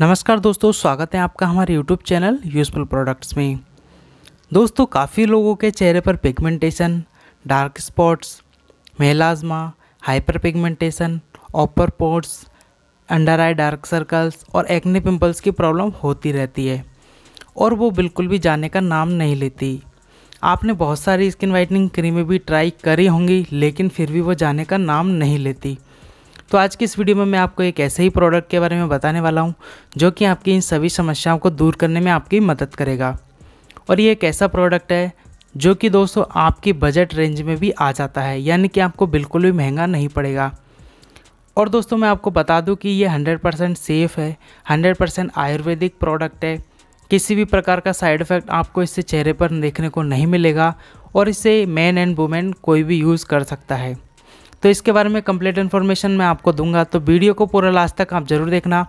नमस्कार दोस्तों स्वागत है आपका हमारे यूट्यूब चैनल यूजफुल प्रोडक्ट्स में दोस्तों काफ़ी लोगों के चेहरे पर pigmentation dark spots melasma hyper pigmentation open pores under eye dark circles और एक्ने पिंपल्स की प्रॉब्लम होती रहती है और वो बिल्कुल भी जाने का नाम नहीं लेती आपने बहुत सारी स्किन वाइटनिंग क्रीमें भी ट्राई करी होंगी लेकिन फिर भी वो जाने का नाम नहीं लेती तो आज की इस वीडियो में मैं आपको एक ऐसे ही प्रोडक्ट के बारे में बताने वाला हूँ जो कि आपकी इन सभी समस्याओं को दूर करने में आपकी मदद करेगा और ये एक ऐसा प्रोडक्ट है जो कि दोस्तों आपकी बजट रेंज में भी आ जाता है यानी कि आपको बिल्कुल भी महंगा नहीं पड़ेगा और दोस्तों मैं आपको बता दूं कि ये 100% सेफ़ है 100% आयुर्वेदिक प्रोडक्ट है किसी भी प्रकार का साइड इफ़ेक्ट आपको इससे चेहरे पर देखने को नहीं मिलेगा और इसे मैन एंड वुमेन कोई भी यूज़ कर सकता है तो इसके बारे में कंप्लीट इन्फॉर्मेशन मैं आपको दूंगा तो वीडियो को पूरा लास्ट तक आप ज़रूर देखना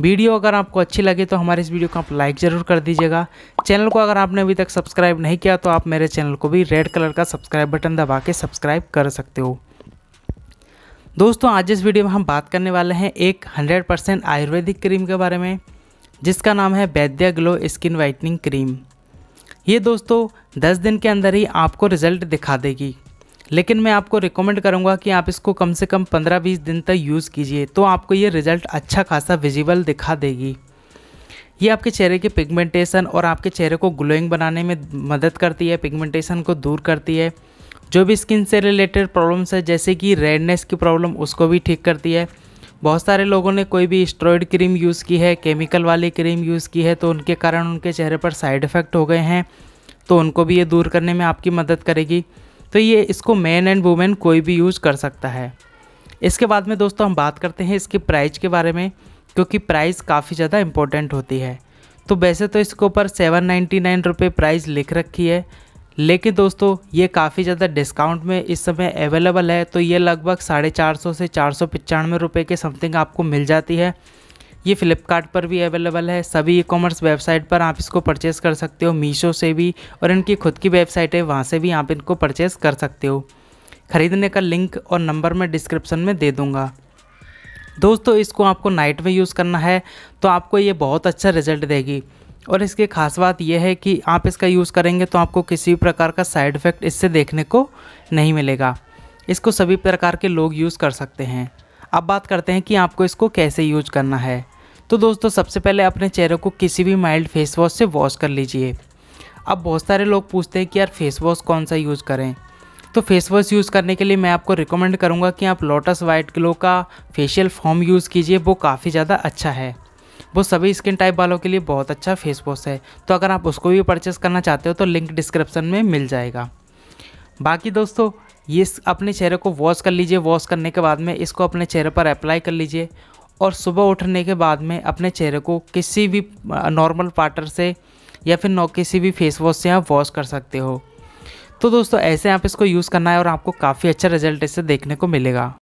वीडियो अगर आपको अच्छी लगे तो हमारे इस वीडियो को आप लाइक ज़रूर कर दीजिएगा चैनल को अगर आपने अभी तक सब्सक्राइब नहीं किया तो आप मेरे चैनल को भी रेड कलर का सब्सक्राइब बटन दबा के सब्सक्राइब कर सकते हो दोस्तों आज इस वीडियो में हम बात करने वाले हैं एक 100% आयुर्वेदिक क्रीम के बारे में जिसका नाम है वैद्य ग्लो स्किन वाइटनिंग क्रीम ये दोस्तों 10 दिन के अंदर ही आपको रिजल्ट दिखा देगी लेकिन मैं आपको रिकमेंड करूँगा कि आप इसको कम से कम 15-20 दिन तक यूज़ कीजिए तो आपको ये रिज़ल्ट अच्छा खासा विजिबल दिखा देगी ये आपके चेहरे के पिगमेंटेशन और आपके चेहरे को ग्लोइंग बनाने में मदद करती है पिगमेंटेशन को दूर करती है जो भी स्किन से रिलेटेड प्रॉब्लम्स है जैसे कि रेडनेस की प्रॉब्लम उसको भी ठीक करती है बहुत सारे लोगों ने कोई भी स्ट्रॉयड क्रीम यूज़ की है केमिकल वाली क्रीम यूज़ की है तो उनके कारण उनके चेहरे पर साइड इफ़ेक्ट हो गए हैं तो उनको भी ये दूर करने में आपकी मदद करेगी तो ये इसको मैन एंड वुमेन कोई भी यूज़ कर सकता है इसके बाद में दोस्तों हम बात करते हैं इसके प्राइस के बारे में क्योंकि प्राइस काफ़ी ज़्यादा इम्पोर्टेंट होती है तो वैसे तो इसके ऊपर सेवन नाइन्टी नाइन रुपये प्राइस लिख रखी है लेकिन दोस्तों ये काफ़ी ज़्यादा डिस्काउंट में इस समय अवेलेबल है तो ये लगभग साढ़े चार सौ से चार सौ पचानवे रुपये के समथिंग आपको मिल जाती है ये फ्लिपकार्ट पर भी अवेलेबल है सभी ई कॉमर्स वेबसाइट पर आप इसको परचेस कर सकते हो मीशो से भी और इनकी खुद की वेबसाइट है वहाँ से भी आप इनको परचेस कर सकते हो ख़रीदने का लिंक और नंबर मैं डिस्क्रिप्शन में दे दूँगा दोस्तों इसको आपको नाइट में यूज़ करना है तो आपको ये बहुत अच्छा रिजल्ट देगी और इसकी खास बात यह है कि आप इसका यूज़ करेंगे तो आपको किसी भी प्रकार का साइड इफ़ेक्ट इससे देखने को नहीं मिलेगा इसको सभी प्रकार के लोग यूज़ कर सकते हैं अब बात करते हैं कि आपको इसको कैसे यूज करना है तो दोस्तों सबसे पहले अपने चेहरे को किसी भी माइल्ड फेस वॉश से वॉश कर लीजिए अब बहुत सारे लोग पूछते हैं कि यार फेस वॉश कौन सा यूज़ करें तो फेस वॉश यूज़ करने के लिए मैं आपको रिकमेंड करूँगा कि आप लोटस वाइट ग्लो का फेशियल फॉर्म यूज़ कीजिए वो काफ़ी ज़्यादा अच्छा है वो सभी स्किन टाइप वालों के लिए बहुत अच्छा फेस वॉश है तो अगर आप उसको भी परचेस करना चाहते हो तो लिंक डिस्क्रिप्शन में मिल जाएगा बाकी दोस्तों ये अपने चेहरे को वॉश कर लीजिए वॉश करने के बाद में इसको अपने चेहरे पर अप्लाई कर लीजिए और सुबह उठने के बाद में अपने चेहरे को किसी भी नॉर्मल पार्टर से या फिर नौ किसी भी फेस वॉश से आप वॉश कर सकते हो तो दोस्तों ऐसे आप इसको यूज़ करना है और आपको काफ़ी अच्छा रिजल्ट इससे देखने को मिलेगा